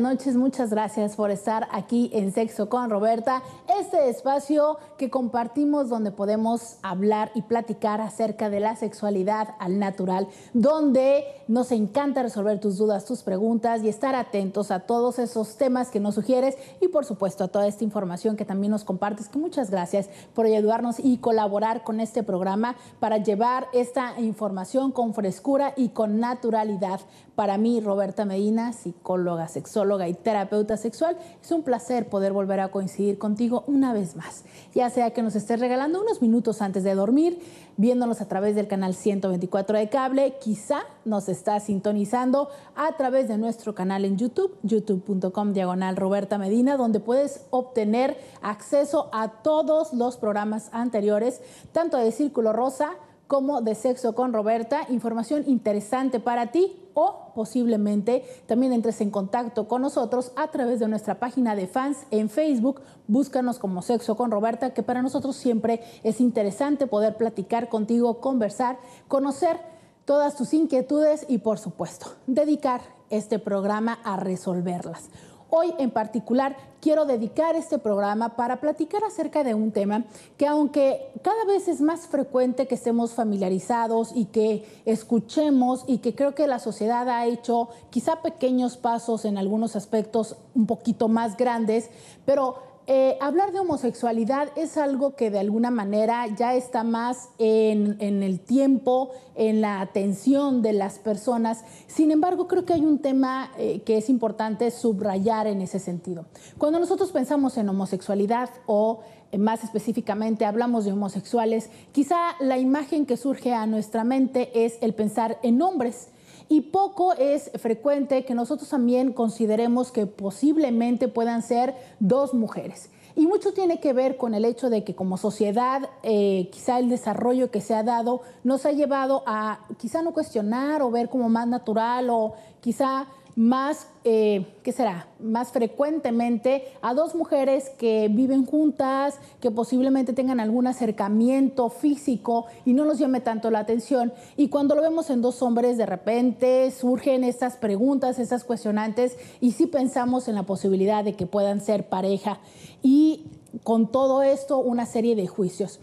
buenas noches. Muchas gracias por estar aquí en Sexo con Roberta, este espacio que compartimos donde podemos hablar y platicar acerca de la sexualidad al natural, donde nos encanta resolver tus dudas, tus preguntas y estar atentos a todos esos temas que nos sugieres y por supuesto a toda esta información que también nos compartes. muchas gracias por ayudarnos y colaborar con este programa para llevar esta información con frescura y con naturalidad para mí, Roberta Medina, psicóloga, sexóloga y terapeuta sexual, es un placer poder volver a coincidir contigo una vez más, ya sea que nos estés regalando unos minutos antes de dormir, viéndonos a través del canal 124 de cable, quizá nos estás sintonizando a través de nuestro canal en YouTube, youtube.com diagonal Roberta Medina, donde puedes obtener acceso a todos los programas anteriores, tanto de Círculo Rosa, como de sexo con Roberta, información interesante para ti o posiblemente también entres en contacto con nosotros a través de nuestra página de fans en Facebook. Búscanos como Sexo con Roberta, que para nosotros siempre es interesante poder platicar contigo, conversar, conocer todas tus inquietudes y por supuesto dedicar este programa a resolverlas. Hoy en particular quiero dedicar este programa para platicar acerca de un tema que aunque cada vez es más frecuente que estemos familiarizados y que escuchemos y que creo que la sociedad ha hecho quizá pequeños pasos en algunos aspectos un poquito más grandes, pero eh, hablar de homosexualidad es algo que de alguna manera ya está más en, el tiempo, en la atención de las personas. Sin embargo, creo que hay un tema eh, que es importante subrayar en ese sentido. Cuando nosotros pensamos en homosexualidad o eh, más específicamente hablamos de homosexuales, quizá la imagen que surge a nuestra mente es el pensar en hombres y poco es frecuente que nosotros también consideremos que posiblemente puedan ser dos mujeres. Y mucho tiene que ver con el hecho de que como sociedad eh, quizá el desarrollo que se ha dado nos ha llevado a quizá no cuestionar o ver como más natural o quizá más, eh, ¿qué será? Más frecuentemente a dos mujeres que viven juntas, que posiblemente tengan algún acercamiento físico y no nos llame tanto la atención. Y cuando lo vemos en dos hombres, de repente surgen estas preguntas, estas cuestionantes, y sí pensamos en la posibilidad de que puedan ser pareja. Y con todo esto, una serie de juicios.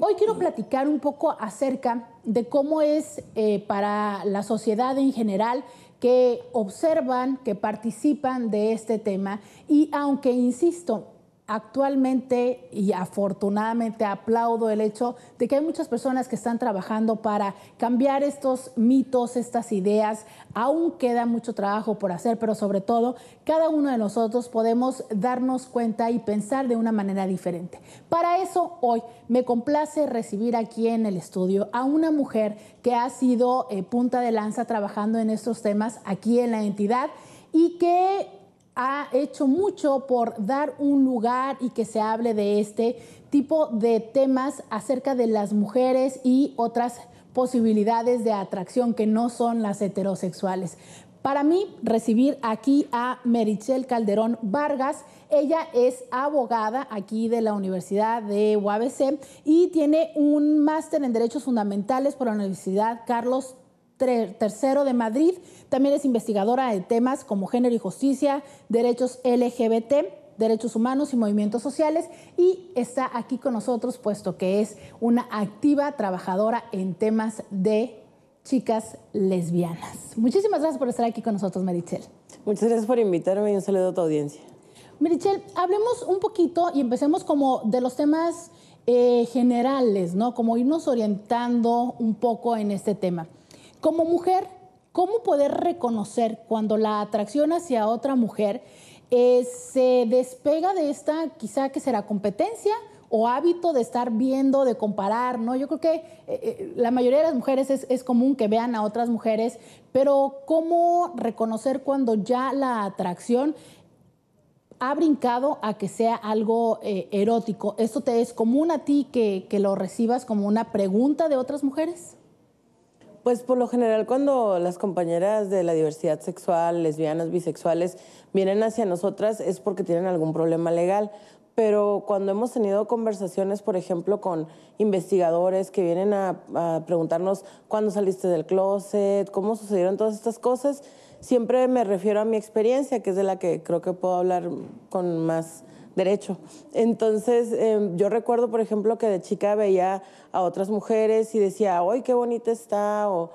Hoy quiero platicar un poco acerca de cómo es eh, para la sociedad en general que observan, que participan de este tema y aunque, insisto, actualmente y afortunadamente aplaudo el hecho de que hay muchas personas que están trabajando para cambiar estos mitos, estas ideas. Aún queda mucho trabajo por hacer, pero sobre todo cada uno de nosotros podemos darnos cuenta y pensar de una manera diferente. Para eso hoy me complace recibir aquí en el estudio a una mujer que ha sido eh, punta de lanza trabajando en estos temas aquí en la entidad y que ha hecho mucho por dar un lugar y que se hable de este tipo de temas acerca de las mujeres y otras posibilidades de atracción que no son las heterosexuales. Para mí, recibir aquí a Merichel Calderón Vargas. Ella es abogada aquí de la Universidad de UABC y tiene un máster en Derechos Fundamentales por la Universidad Carlos tercero de Madrid. También es investigadora de temas como género y justicia, derechos LGBT derechos humanos y movimientos sociales y está aquí con nosotros puesto que es una activa trabajadora en temas de chicas lesbianas. Muchísimas gracias por estar aquí con nosotros, Merichel. Muchas gracias por invitarme y un saludo a tu audiencia. Merichel, hablemos un poquito y empecemos como de los temas eh, generales, ¿no? Como irnos orientando un poco en este tema. Como mujer, ¿cómo poder reconocer cuando la atracción hacia otra mujer eh, se despega de esta quizá que será competencia o hábito de estar viendo, de comparar, ¿no? Yo creo que eh, eh, la mayoría de las mujeres es, común que vean a otras mujeres, pero ¿cómo reconocer cuando ya la atracción ha brincado a que sea algo erótico? ¿Esto te es común a ti que lo recibas como una pregunta de otras mujeres? Pues por lo general cuando las compañeras de la diversidad sexual, lesbianas, bisexuales, vienen hacia nosotras es porque tienen algún problema legal. Pero cuando hemos tenido conversaciones, por ejemplo, con investigadores que vienen a, preguntarnos cuándo saliste del closet, cómo sucedieron todas estas cosas, siempre me refiero a mi experiencia, que es de la que creo que puedo hablar con más derecho. Entonces, em, yo recuerdo, por ejemplo, que de chica veía a otras mujeres y decía, ¡ay, qué bonita está! O,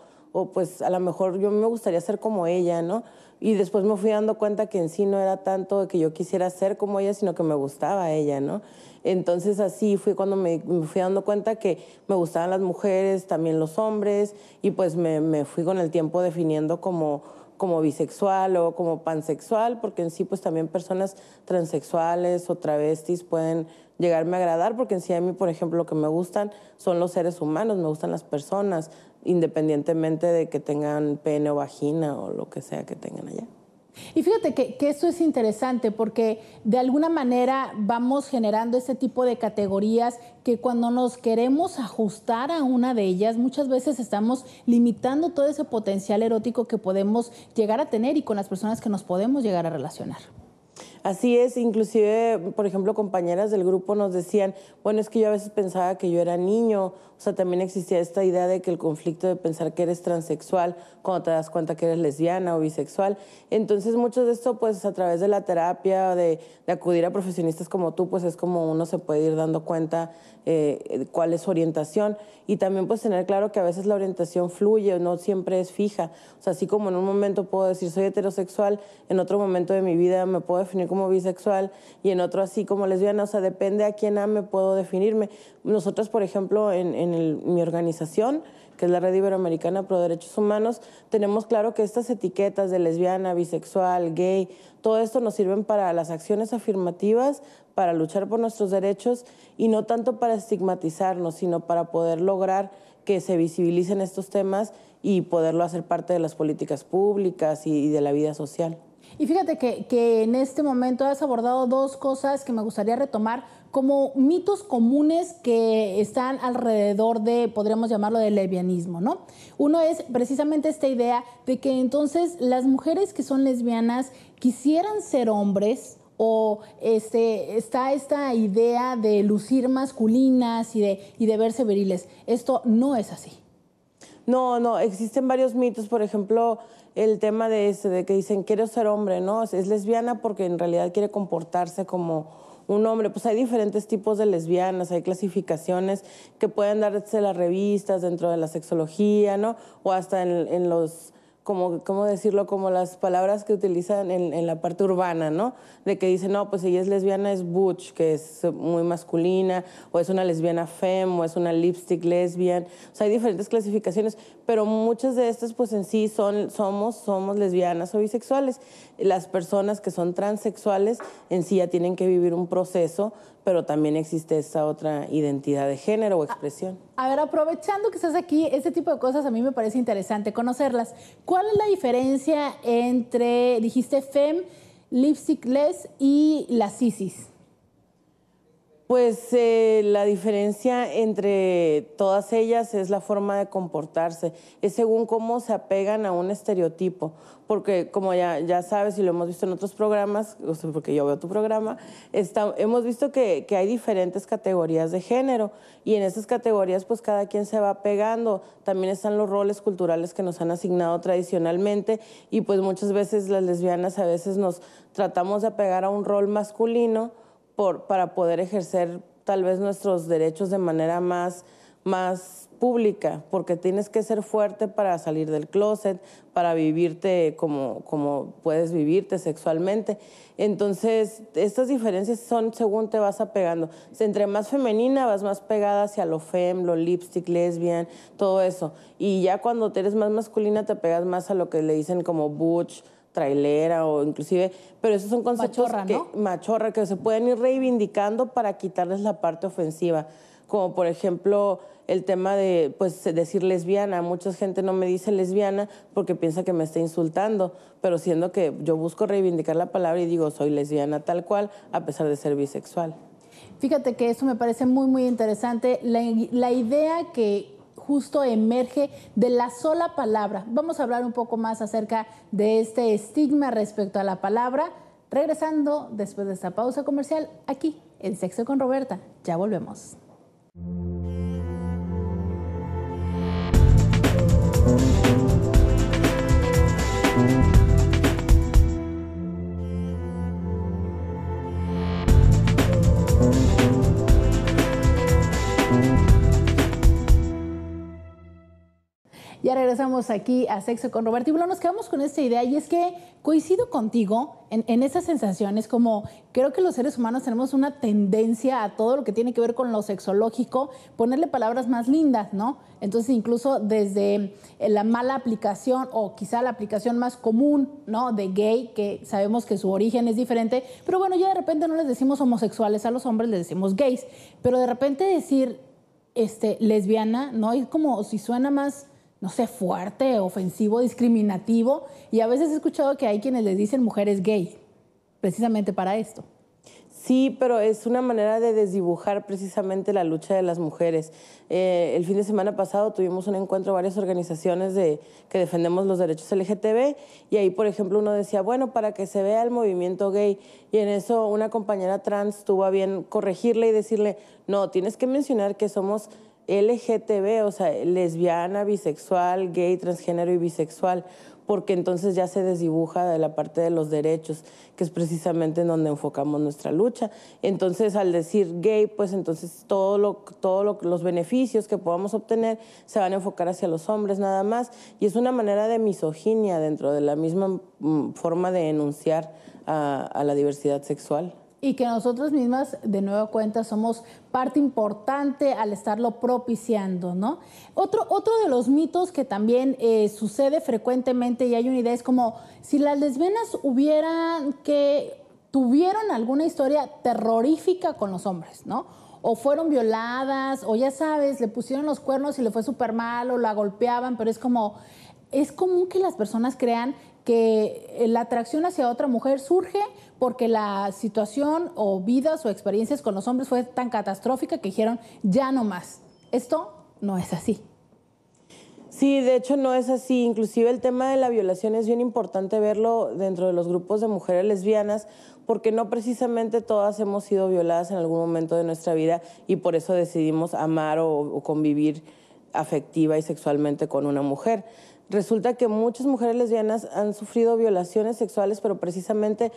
pues a lo mejor yo me gustaría ser como ella, ¿no? Y después me fui dando cuenta que en sí no era tanto que yo quisiera ser como ella, sino que me gustaba ella, ¿no? Entonces así fue cuando me, fui dando cuenta que me gustaban las mujeres, también los hombres, y pues me, me fui con el tiempo definiendo como como bisexual o como pansexual, porque en sí pues también personas transexuales o travestis pueden llegarme a agradar, porque en sí a mí, por ejemplo, lo que me gustan son los seres humanos, me gustan las personas, independientemente de que tengan pene o vagina o lo que sea que tengan allá. Y fíjate que, esto es interesante porque de alguna manera vamos generando este tipo de categorías que cuando nos queremos ajustar a una de ellas, muchas veces estamos limitando todo ese potencial erótico que podemos llegar a tener y con las personas que nos podemos llegar a relacionar. Así es, inclusive, por ejemplo, compañeras del grupo nos decían, bueno, es que yo a veces pensaba que yo era niño, o sea, también existía esta idea de que el conflicto de pensar que eres transexual cuando te das cuenta que eres lesbiana o bisexual. Entonces, mucho de esto, pues a través de la terapia, de, de acudir a profesionistas como tú, pues es como uno se puede ir dando cuenta eh, cuál es su orientación y también pues tener claro que a veces la orientación fluye, no siempre es fija. O sea, así como en un momento puedo decir soy heterosexual, en otro momento de mi vida me puedo definir como como bisexual y en otro así como lesbiana. O sea, depende a quién ame, puedo definirme. Nosotros, por ejemplo, en, mi organización, que es la Red Iberoamericana Pro Derechos Humanos, tenemos claro que estas etiquetas de lesbiana, bisexual, gay, todo esto nos sirven para las acciones afirmativas, para luchar por nuestros derechos y no tanto para estigmatizarnos, sino para poder lograr que se visibilicen estos temas y poderlo hacer parte de las políticas públicas y, de la vida social. Y fíjate que, en este momento has abordado dos cosas que me gustaría retomar como mitos comunes que están alrededor de, podríamos llamarlo, del lesbianismo, ¿no? Uno es precisamente esta idea de que entonces las mujeres que son lesbianas quisieran ser hombres o este, está esta idea de lucir masculinas y de, y de verse viriles. Esto no es así. No, no, existen varios mitos, por ejemplo, el tema de ese, de que dicen quiero ser hombre, ¿no? Es, lesbiana porque en realidad quiere comportarse como un hombre. Pues hay diferentes tipos de lesbianas, hay clasificaciones que pueden darse las revistas dentro de la sexología, ¿no? O hasta en los como, ¿cómo decirlo? Como las palabras que utilizan en, en, la parte urbana, ¿no? De que dicen, no, pues ella es lesbiana, es butch, que es muy masculina, o es una lesbiana fem o es una lipstick lesbian. O sea, hay diferentes clasificaciones, pero muchas de estas, pues en sí, son, somos, somos lesbianas o bisexuales. Las personas que son transexuales en sí ya tienen que vivir un proceso pero también existe esa otra identidad de género o expresión. A, ver, aprovechando que estás aquí, este tipo de cosas a mí me parece interesante conocerlas. ¿Cuál es la diferencia entre, dijiste, FEM, Lipstick Less y las sisis? Pues eh, la diferencia entre todas ellas es la forma de comportarse, es según cómo se apegan a un estereotipo, porque como ya, sabes y lo hemos visto en otros programas, porque yo veo tu programa, hemos visto que, que, hay diferentes categorías de género y en esas categorías pues cada quien se va pegando, también están los roles culturales que nos han asignado tradicionalmente y pues muchas veces las lesbianas a veces nos tratamos de apegar a un rol masculino para poder ejercer tal vez nuestros derechos de manera más, más pública, porque tienes que ser fuerte para salir del closet, para vivirte como, como puedes vivirte sexualmente. Entonces, estas diferencias son según te vas apegando. Entre más femenina, vas más pegada hacia lo fem, lo lipstick, lesbian, todo eso. Y ya cuando te eres más masculina, te pegas más a lo que le dicen como butch, trailera o inclusive, pero esos son conceptos machorra, que, ¿no? machorra que se pueden ir reivindicando para quitarles la parte ofensiva, como por ejemplo el tema de pues decir lesbiana, mucha gente no me dice lesbiana porque piensa que me está insultando, pero siendo que yo busco reivindicar la palabra y digo soy lesbiana tal cual a pesar de ser bisexual. Fíjate que eso me parece muy, muy interesante. la idea que, justo emerge de la sola palabra. Vamos a hablar un poco más acerca de este estigma respecto a la palabra, regresando después de esta pausa comercial aquí en Sexo con Roberta. Ya volvemos. Ya regresamos aquí a Sexo con Roberto. Y bueno, nos quedamos con esta idea y es que coincido contigo en, en, esas sensaciones, como creo que los seres humanos tenemos una tendencia a todo lo que tiene que ver con lo sexológico, ponerle palabras más lindas, ¿no? Entonces, incluso desde la mala aplicación o quizá la aplicación más común, ¿no? De gay, que sabemos que su origen es diferente, pero bueno, ya de repente no les decimos homosexuales a los hombres, les decimos gays, pero de repente decir este, lesbiana, ¿no? Es como si suena más no sé, fuerte, ofensivo, discriminativo. Y a veces he escuchado que hay quienes les dicen mujeres gay, precisamente para esto. Sí, pero es una manera de desdibujar precisamente la lucha de las mujeres. Eh, el fin de semana pasado tuvimos un encuentro varias organizaciones de, que defendemos los derechos LGTB y ahí, por ejemplo, uno decía, bueno, para que se vea el movimiento gay. Y en eso una compañera trans tuvo a bien corregirle y decirle, no, tienes que mencionar que somos LGTB, o sea, lesbiana, bisexual, gay, transgénero y bisexual, porque entonces ya se desdibuja de la parte de los derechos, que es precisamente en donde enfocamos nuestra lucha. Entonces, al decir gay, pues entonces todos todo los beneficios que podamos obtener se van a enfocar hacia los hombres nada más, y es una manera de misoginia dentro de la misma mm, forma de enunciar a la diversidad sexual y que nosotros mismas, de nuevo cuenta, somos parte importante al estarlo propiciando, ¿no? Otro, otro de los mitos que también eh, sucede frecuentemente y hay una idea es como si las lesbianas hubieran que tuvieron alguna historia terrorífica con los hombres, ¿no? O fueron violadas, o ya sabes, le pusieron los cuernos y le fue súper mal, o la golpeaban, pero es como, es común que las personas crean que eh, la atracción hacia otra mujer surge porque la situación o vidas o experiencias con los hombres fue tan catastrófica que dijeron, ya no más. Esto no es así. Sí, de hecho no es así. Inclusive el tema de la violación es bien importante verlo dentro de los grupos de mujeres lesbianas porque no precisamente todas hemos sido violadas en algún momento de nuestra vida y por eso decidimos amar o, o convivir afectiva y sexualmente con una mujer. Resulta que muchas mujeres lesbianas han sufrido violaciones sexuales, pero precisamente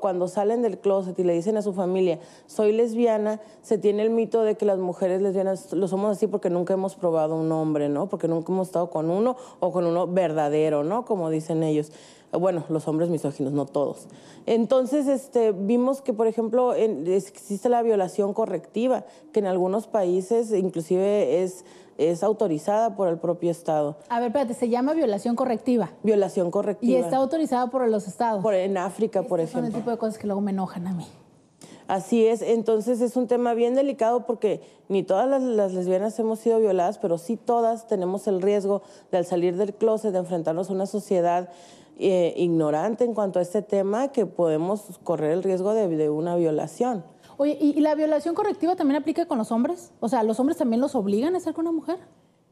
cuando salen del closet y le dicen a su familia, soy lesbiana, se tiene el mito de que las mujeres lesbianas lo somos así porque nunca hemos probado un hombre, ¿no? Porque nunca hemos estado con uno o con uno verdadero, ¿no? Como dicen ellos bueno, los hombres misóginos, no todos. Entonces, este, vimos que, por ejemplo, existe la violación correctiva, que en algunos países inclusive es, autorizada por el propio Estado. A ver, espérate, se llama violación correctiva. Violación correctiva. Y está autorizada por los estados. Por, en África, por ejemplo. Son el tipo de cosas que luego me enojan a mí. Así es, entonces es un tema bien delicado porque ni todas las, las, lesbianas hemos sido violadas, pero sí todas tenemos el riesgo de al salir del closet, de enfrentarnos a una sociedad eh, ignorante en cuanto a este tema que podemos correr el riesgo de, una violación. Oye, ¿y, la violación correctiva también aplica con los hombres? O sea, ¿los hombres también los obligan a ser con una mujer?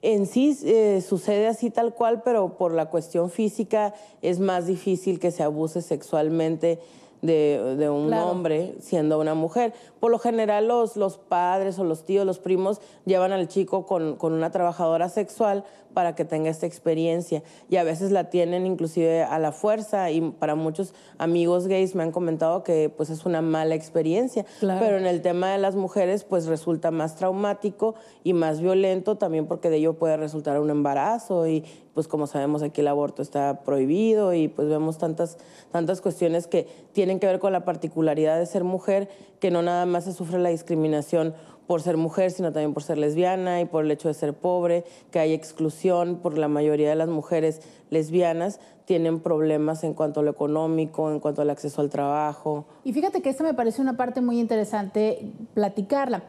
en sí eh, sucede así tal cual, pero por la cuestión física es más difícil que se abuse sexualmente de, un hombre siendo una mujer. Por lo general los, los padres o los tíos, los primos, llevan al chico con, con una trabajadora sexual para que tenga esta experiencia. Y a veces la tienen inclusive a la fuerza y para muchos amigos gays me han comentado que pues es una mala experiencia. Pero en el tema de las mujeres pues resulta más traumático y más violento también porque de ello puede resultar un embarazo y, pues como sabemos aquí el aborto está prohibido y pues vemos tantas, tantas cuestiones que tienen que ver con la particularidad de ser mujer, que no nada más se sufre la discriminación por ser mujer, sino también por ser lesbiana y por el hecho de ser pobre, que hay exclusión, por la mayoría de las mujeres lesbianas tienen problemas en cuanto a lo económico, en cuanto al acceso al trabajo. Y fíjate que esta me parece una parte muy interesante platicarla.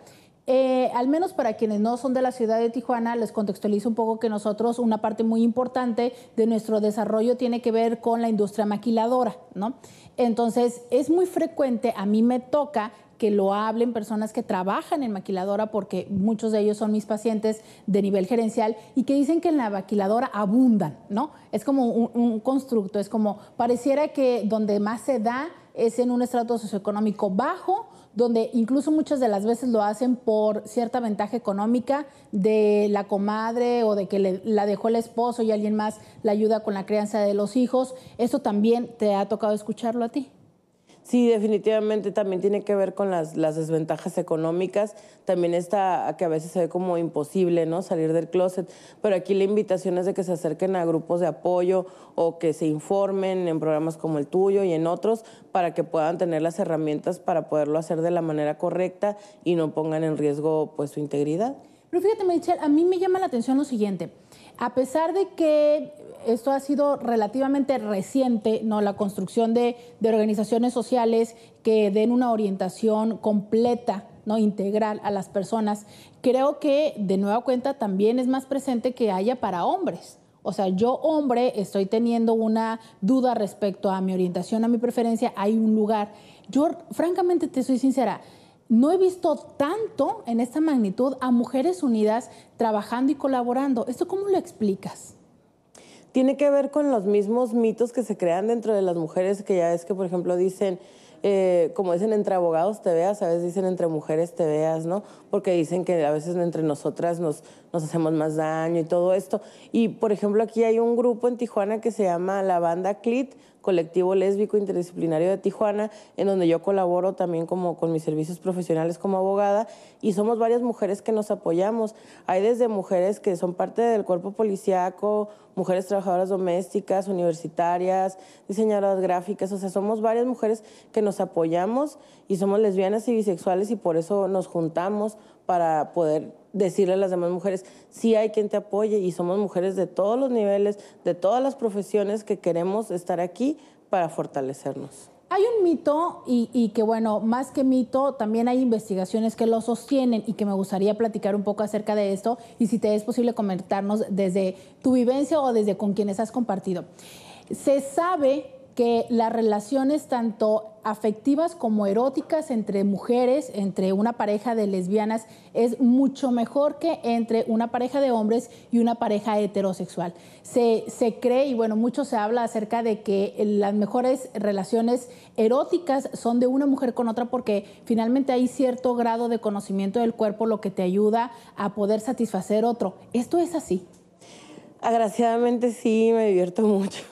Eh, al menos para quienes no son de la ciudad de Tijuana, les contextualizo un poco que nosotros una parte muy importante de nuestro desarrollo tiene que ver con la industria maquiladora, ¿no? Entonces, es muy frecuente, a mí me toca que lo hablen personas que trabajan en maquiladora, porque muchos de ellos son mis pacientes de nivel gerencial, y que dicen que en la maquiladora abundan, ¿no? Es como un, un constructo, es como pareciera que donde más se da es en un estrato socioeconómico bajo, donde incluso muchas de las veces lo hacen por cierta ventaja económica de la comadre o de que le, la dejó el esposo y alguien más la ayuda con la crianza de los hijos. ¿Esto también te ha tocado escucharlo a ti? Sí, definitivamente también tiene que ver con las, desventajas económicas, también está que a veces se ve como imposible, ¿no? Salir del closet, pero aquí la invitación es de que se acerquen a grupos de apoyo o que se informen en programas como el tuyo y en otros para que puedan tener las herramientas para poderlo hacer de la manera correcta y no pongan en riesgo pues su integridad. Pero fíjate, Michelle, a mí me llama la atención lo siguiente. A pesar de que esto ha sido relativamente reciente, ¿no? La construcción de, de organizaciones sociales que den una orientación completa ¿no? integral a las personas, creo que de nueva cuenta también es más presente que haya para hombres. O sea, yo hombre estoy teniendo una duda respecto a mi orientación, a mi preferencia, hay un lugar. Yo francamente te soy sincera, no he visto tanto en esta magnitud a mujeres unidas trabajando y colaborando. ¿Esto cómo lo explicas? tiene que ver con los mismos mitos que se crean dentro de las mujeres, que ya ves que, por ejemplo, dicen, eh, como dicen entre abogados te veas, a veces dicen entre mujeres te veas, ¿no? Porque dicen que a veces entre nosotras nos, nos hacemos más daño y todo esto. Y por ejemplo, aquí hay un grupo en Tijuana que se llama la banda Clit, colectivo lésbico interdisciplinario de Tijuana, en donde yo colaboro también como con mis servicios profesionales como abogada, y somos varias mujeres que nos apoyamos. Hay desde mujeres que son parte del cuerpo policíaco, mujeres trabajadoras domésticas, universitarias, diseñadoras gráficas, o sea, somos varias mujeres que nos apoyamos y somos lesbianas y bisexuales y por eso nos juntamos para poder decirle a las demás mujeres, si hay quien te apoye y somos mujeres de todos los niveles, de todas las profesiones que queremos estar aquí para fortalecernos. Hay un mito y, y, que, bueno, más que mito, también hay investigaciones que lo sostienen y que me gustaría platicar un poco acerca de esto y si te es posible comentarnos desde tu vivencia o desde con quienes has compartido. Se sabe que las relaciones tanto afectivas como eróticas entre mujeres, entre una pareja de lesbianas, es mucho mejor que entre una pareja de hombres y una pareja heterosexual. Se, cree, y bueno, mucho se habla acerca de que las mejores relaciones eróticas son de una mujer con otra porque finalmente hay cierto grado de conocimiento del cuerpo lo que te ayuda a poder satisfacer otro. Esto es así. Agraciadamente sí, me divierto mucho.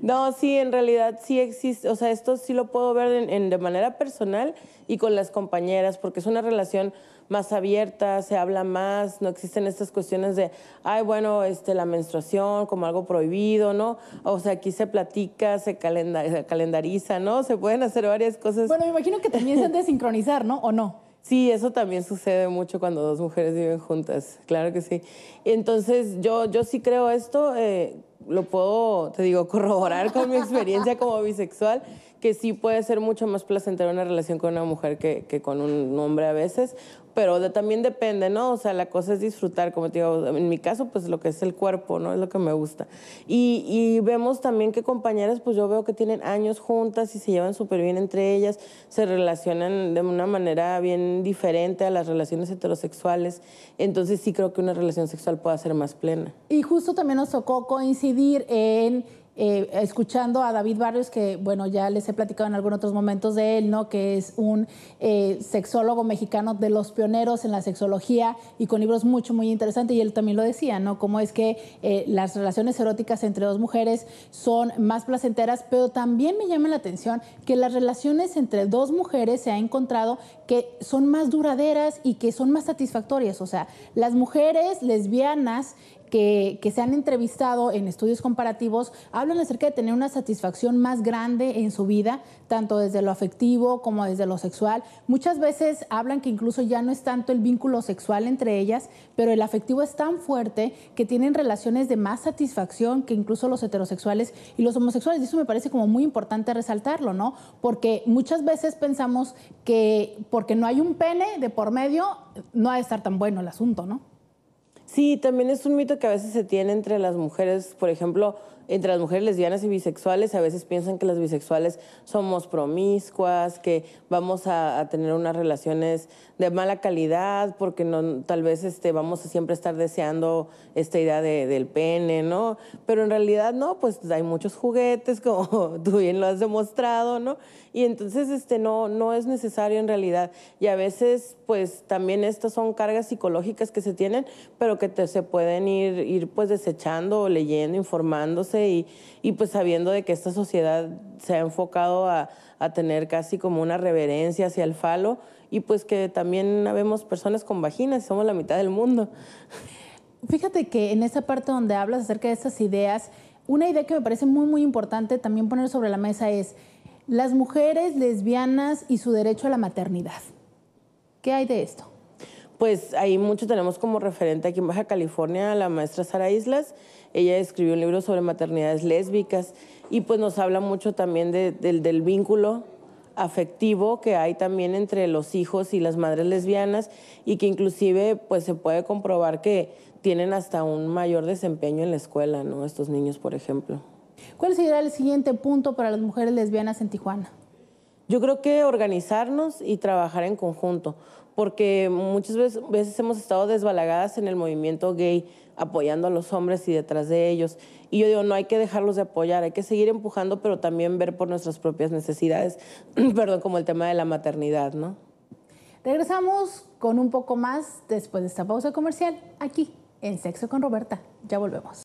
no, sí, en realidad sí existe, o sea, esto sí lo puedo ver en, de manera personal y con las compañeras, porque es una relación más abierta, se habla más, no existen estas cuestiones de, ay, bueno, este, la menstruación como algo prohibido, ¿no? O sea, aquí se platica, se, calendariza, ¿no? Se pueden hacer varias cosas. Bueno, me imagino que también se han de sincronizar, ¿no? ¿O no? Sí, eso también sucede mucho cuando dos mujeres viven juntas, claro que sí. Entonces, yo, yo sí creo esto, eh, lo puedo, te digo, corroborar con mi experiencia como bisexual que sí puede ser mucho más placentera una relación con una mujer que, que con un hombre a veces, pero también depende, ¿no? O sea, la cosa es disfrutar, como te digo, en mi caso, pues lo que es el cuerpo, ¿no? Es lo que me gusta. Y, y vemos también que compañeras, pues yo veo que tienen años juntas y se llevan súper bien entre ellas, se relacionan de una manera bien diferente a las relaciones heterosexuales, entonces sí creo que una relación sexual puede ser más plena. Y justo también nos tocó coincidir en eh, escuchando a David Barrios, que bueno, ya les he platicado en algunos otros momentos de él, ¿no? Que es un eh, sexólogo mexicano de los pioneros en la sexología y con libros mucho, muy interesantes. Y él también lo decía, ¿no? Cómo es que eh, las relaciones eróticas entre dos mujeres son más placenteras, pero también me llama la atención que las relaciones entre dos mujeres se ha encontrado que son más duraderas y que son más satisfactorias. O sea, las mujeres lesbianas que, se han entrevistado en estudios comparativos hablan acerca de tener una satisfacción más grande en su vida, tanto desde lo afectivo como desde lo sexual. Muchas veces hablan que incluso ya no es tanto el vínculo sexual entre ellas, pero el afectivo es tan fuerte que tienen relaciones de más satisfacción que incluso los heterosexuales y los homosexuales. Y eso me parece como muy importante resaltarlo, ¿no? Porque muchas veces pensamos que porque no hay un pene de por medio, no ha de estar tan bueno el asunto, ¿no? Sí, también es un mito que a veces se tiene entre las mujeres, por ejemplo, entre las mujeres lesbianas y bisexuales a veces piensan que las bisexuales somos promiscuas, que vamos a, tener unas relaciones de mala calidad porque no, tal vez este, vamos a siempre estar deseando esta idea del pene, ¿no? Pero en realidad no, pues hay muchos juguetes, como tú bien lo has demostrado, ¿no? Y entonces este, no, no es necesario en realidad. Y a veces, pues también estas son cargas psicológicas que se tienen, pero que se pueden ir, ir pues desechando, leyendo, informándose y, pues sabiendo de que esta sociedad se ha enfocado a, a, tener casi como una reverencia hacia el falo y pues que también vemos personas con vaginas, somos la mitad del mundo. Fíjate que en esa parte donde hablas acerca de estas ideas, una idea que me parece muy, muy importante también poner sobre la mesa es las mujeres lesbianas y su derecho a la maternidad. ¿Qué hay de esto? Pues ahí mucho tenemos como referente aquí en Baja California a la maestra Sara Islas ella escribió un libro sobre maternidades lésbicas y pues nos habla mucho también del, del vínculo afectivo que hay también entre los hijos y las madres lesbianas y que inclusive pues se puede comprobar que tienen hasta un mayor desempeño en la escuela, ¿no? Estos niños, por ejemplo. ¿Cuál sería el siguiente punto para las mujeres lesbianas en Tijuana? Yo creo que organizarnos y trabajar en conjunto, porque muchas veces, hemos estado desbalagadas en el movimiento gay, apoyando a los hombres y detrás de ellos. Y yo digo, no hay que dejarlos de apoyar, hay que seguir empujando, pero también ver por nuestras propias necesidades, perdón, como el tema de la maternidad, Regresamos con un poco más después de esta pausa comercial, aquí en Sexo con Roberta. Ya volvemos.